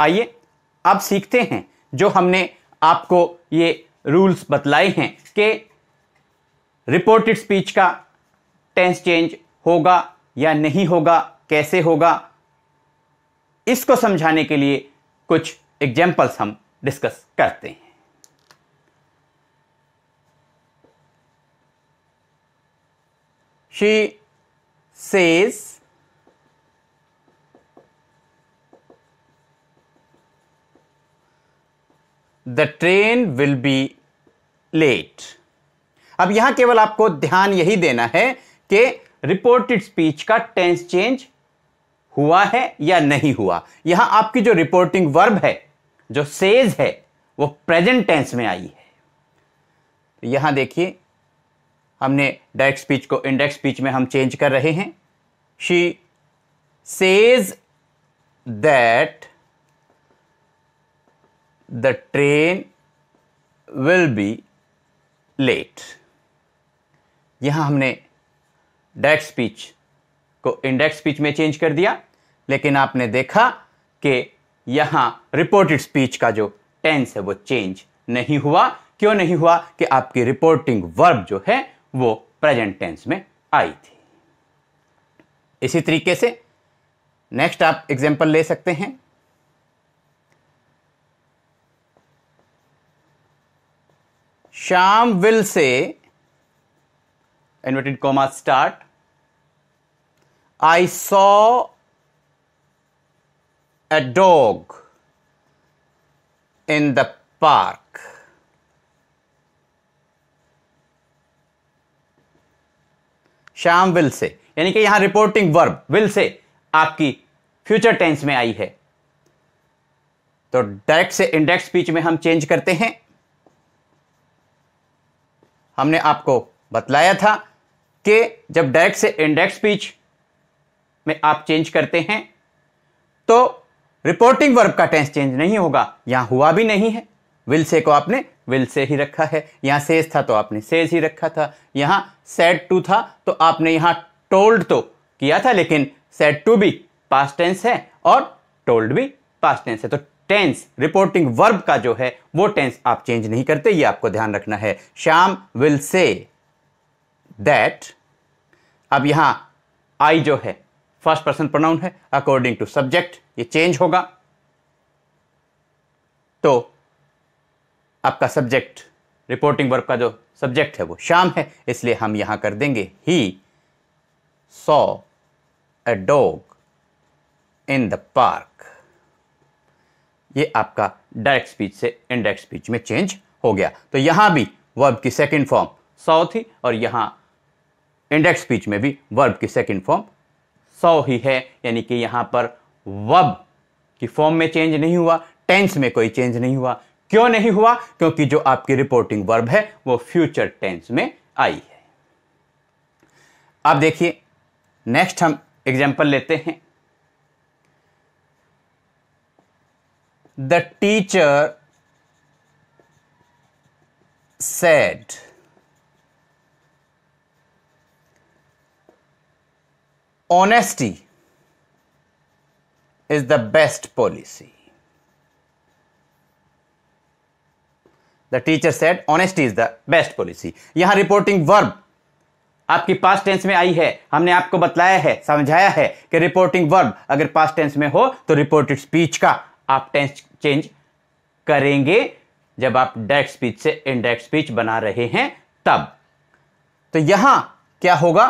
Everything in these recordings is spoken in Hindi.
आइए अब सीखते हैं जो हमने आपको ये रूल्स बतलाए हैं कि रिपोर्टेड स्पीच का टेंस चेंज होगा या नहीं होगा कैसे होगा इसको समझाने के लिए कुछ एग्जाम्पल्स हम डिस्कस करते हैं she says the train will be late अब यहां केवल आपको ध्यान यही देना है कि रिपोर्टेड स्पीच का टेंस चेंज हुआ है या नहीं हुआ यहां आपकी जो रिपोर्टिंग वर्ब है जो सेज है वो प्रेजेंट टेंस में आई है तो यहां देखिए हमने डायरेक्ट स्पीच को इंडेक्स स्पीच में हम चेंज कर रहे हैं she says that the train will be late यहां हमने डेट स्पीच को इंडेक्स स्पीच में चेंज कर दिया लेकिन आपने देखा कि यहां रिपोर्टेड स्पीच का जो टेंस है वो चेंज नहीं हुआ क्यों नहीं हुआ कि आपकी रिपोर्टिंग वर्ब जो है वो प्रेजेंट टेंस में आई थी इसी तरीके से नेक्स्ट आप एग्जाम्पल ले सकते हैं Shyam will say inverted comma start I saw a dog in the park Sham will say यानी कि यहां रिपोर्टिंग वर्ब विल से आपकी फ्यूचर टेंस में आई है तो डायरेक्ट से इंडेक्स स्पीच में हम चेंज करते हैं हमने आपको बतलाया था कि जब डायरेक्ट से इंडेक्स स्पीच में आप चेंज करते हैं तो रिपोर्टिंग वर्ब का टेंस चेंज नहीं होगा यहां हुआ भी नहीं है विल से को आपने विल से ही रखा है यहां सेज था तो आपने सेज ही रखा था यहां सेट टू था तो आपने यहां टोल्ड तो किया था लेकिन सेट टू भी पास्ट टेंस है और टोल्ड भी पास्ट टेंस है तो टेंस रिपोर्टिंग वर्ब का जो है वो टेंस आप चेंज नहीं करते ये आपको ध्यान रखना है श्याम विल से दैट अब यहां आई जो है फर्स्ट पर्सन प्रोनाउन है अकॉर्डिंग टू सब्जेक्ट ये चेंज होगा तो आपका सब्जेक्ट रिपोर्टिंग वर्ब का जो सब्जेक्ट है वो शाम है इसलिए हम यहां कर देंगे he saw a dog in the park ये आपका डायरेक्ट स्पीच से इनडायरेक्ट स्पीच में चेंज हो गया तो यहां भी वर्ब की सेकेंड फॉर्म सौ थी और यहां इंडेक्स स्पीच में भी वर्ब की सेकेंड फॉर्म सौ ही है यानी कि यहां पर वर्ब की फॉर्म में चेंज नहीं हुआ टेंस में कोई चेंज नहीं हुआ क्यों नहीं हुआ क्योंकि जो आपकी रिपोर्टिंग वर्ब है वो फ्यूचर टेंस में आई है अब देखिए नेक्स्ट हम एग्जाम्पल लेते हैं the teacher said honesty is the best policy the teacher said honesty is the best policy यहां रिपोर्टिंग वर्ब आपकी पास्ट टेंस में आई है हमने आपको बतलाया है समझाया है कि रिपोर्टिंग वर्ब अगर पास्ट टेंस में हो तो रिपोर्टेड स्पीच का आप टेंस चेंज करेंगे जब आप डेक्स स्पीच से इंडेक्स स्पीच बना रहे हैं तब तो यहां क्या होगा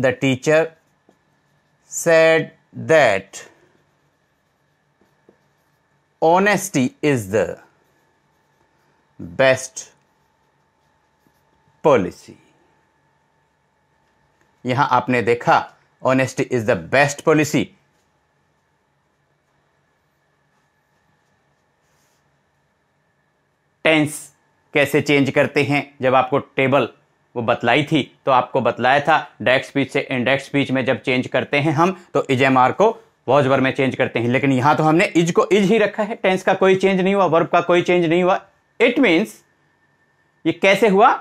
the teacher said that honesty is the best policy यहां आपने देखा honesty is the best policy tense कैसे चेंज करते हैं जब आपको टेबल वो बतलाई थी तो आपको बतलाया था डायरेक्ट स्पीच से इंडेक्स स्पीच में जब चेंज करते हैं हम तो इज एम आर को वॉज वर्ब में चेंज करते हैं लेकिन यहां तो हमने इज को इज ही रखा है टेंस का कोई चेंज नहीं हुआ वर्ब का कोई चेंज नहीं हुआ इट मीन्स ये कैसे हुआ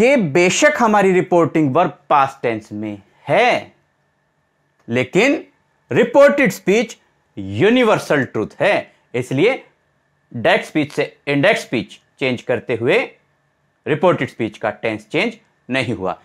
कि बेशक हमारी रिपोर्टिंग वर्ब पास टेंस में है लेकिन रिपोर्टेड स्पीच यूनिवर्सल ट्रूथ है इसलिए डेट स्पीच से इंडेक्स स्पीच चेंज करते हुए रिपोर्टेड स्पीच का टेंस चेंज नहीं हुआ